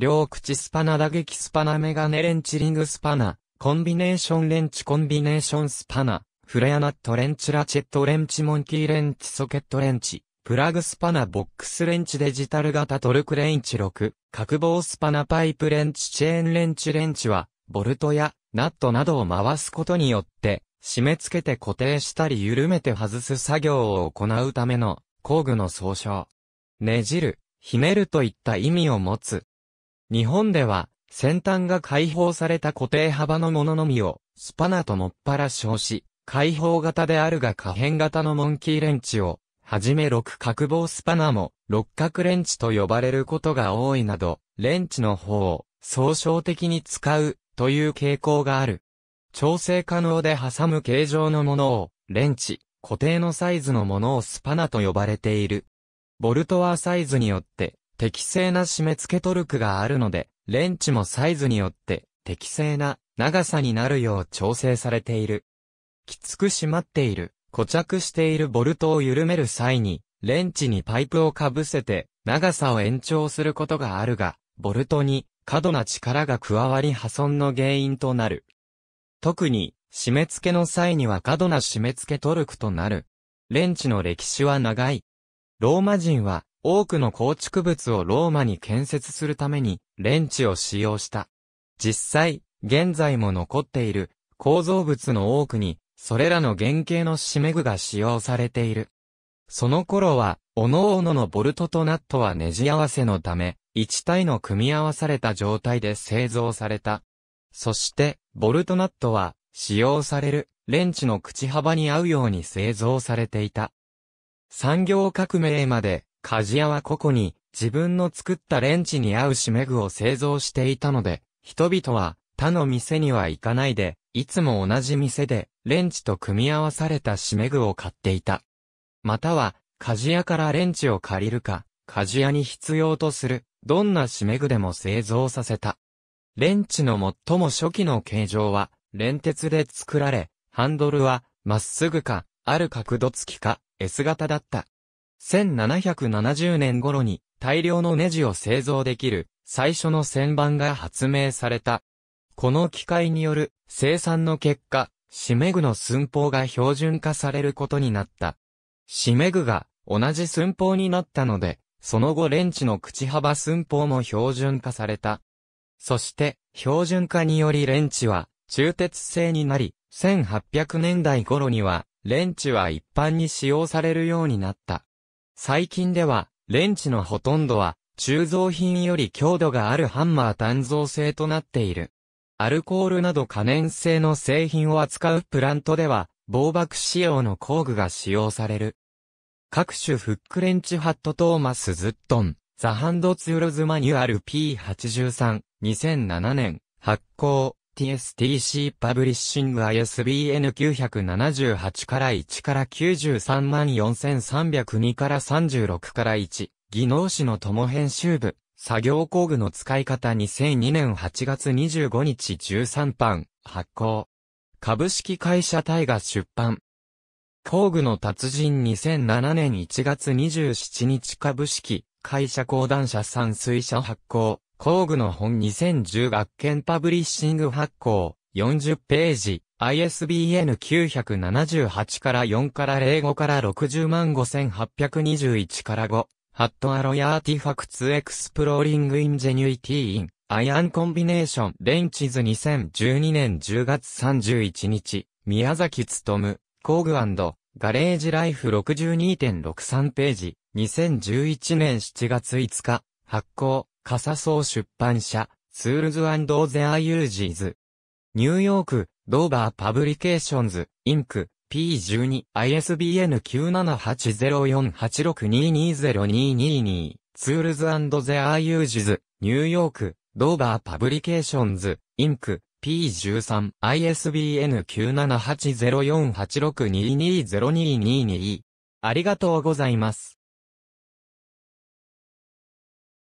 両口スパナ打撃スパナメガネレンチリングスパナ、コンビネーションレンチコンビネーションスパナ、フレアナットレンチラチェットレンチモンキーレンチソケットレンチ、プラグスパナボックスレンチデジタル型トルクレンチ6、角棒スパナパイプレンチチェーンレンチレンチは、ボルトやナットなどを回すことによって、締め付けて固定したり緩めて外す作業を行うための工具の総称。ねじる、ひねるといった意味を持つ日本では、先端が解放された固定幅のもののみを、スパナともっぱら称し、解放型であるが可変型のモンキーレンチを、はじめ六角棒スパナも、六角レンチと呼ばれることが多いなど、レンチの方を、総称的に使う、という傾向がある。調整可能で挟む形状のものを、レンチ、固定のサイズのものをスパナと呼ばれている。ボルトはサイズによって、適正な締め付けトルクがあるので、レンチもサイズによって適正な長さになるよう調整されている。きつく締まっている、固着しているボルトを緩める際に、レンチにパイプをかぶせて、長さを延長することがあるが、ボルトに過度な力が加わり破損の原因となる。特に、締め付けの際には過度な締め付けトルクとなる。レンチの歴史は長い。ローマ人は、多くの構築物をローマに建設するために、レンチを使用した。実際、現在も残っている構造物の多くに、それらの原型の締め具が使用されている。その頃は、各々のボルトとナットはねじ合わせのため、1体の組み合わされた状態で製造された。そして、ボルトナットは、使用される、レンチの口幅に合うように製造されていた。産業革命まで、鍛冶屋は個々に自分の作ったレンチに合う締め具を製造していたので、人々は他の店には行かないで、いつも同じ店でレンチと組み合わされた締め具を買っていた。または、鍛冶屋からレンチを借りるか、鍛冶屋に必要とする、どんな締め具でも製造させた。レンチの最も初期の形状は、連鉄で作られ、ハンドルは、まっすぐか、ある角度付きか、S 型だった。1770年頃に大量のネジを製造できる最初の旋盤が発明された。この機械による生産の結果、締め具の寸法が標準化されることになった。締め具が同じ寸法になったので、その後レンチの口幅寸法も標準化された。そして、標準化によりレンチは中鉄製になり、1800年代頃には、レンチは一般に使用されるようになった。最近では、レンチのほとんどは、鋳造品より強度があるハンマー単造製となっている。アルコールなど可燃性の製品を扱うプラントでは、防爆仕様の工具が使用される。各種フックレンチハットトーマス・ズットン、ザ・ハンド・ツールズ・マニュアル P83、2007年、発行。TSTC パブリッシング ISBN 978から1から93万4302から36から1、技能士の友編集部、作業工具の使い方2002年8月25日13版、発行。株式会社大ガ出版。工具の達人2007年1月27日株式会社講談社さ水車社発行。工具の本2010学研パブリッシング発行、40ページ、ISBN 978から4から05から60万5821から5。ハットアロヤアーティファクツエクスプローリングインジェニュイティイン、アイアンコンビネーション、レンチズ2012年10月31日、宮崎勤、工具ガレージライフ62.63ページ、2011年7月5日、発行、笠ー出版社、ツールズゼアユージーズ。ニューヨーク、ドーバーパブリケーションズ、インク、P12、ISBN 9780486220222、ツールズゼアユージズ、ニューヨーク、ドーバーパブリケーションズ、インク、P13、ISBN 9780486220222。ありがとうございます。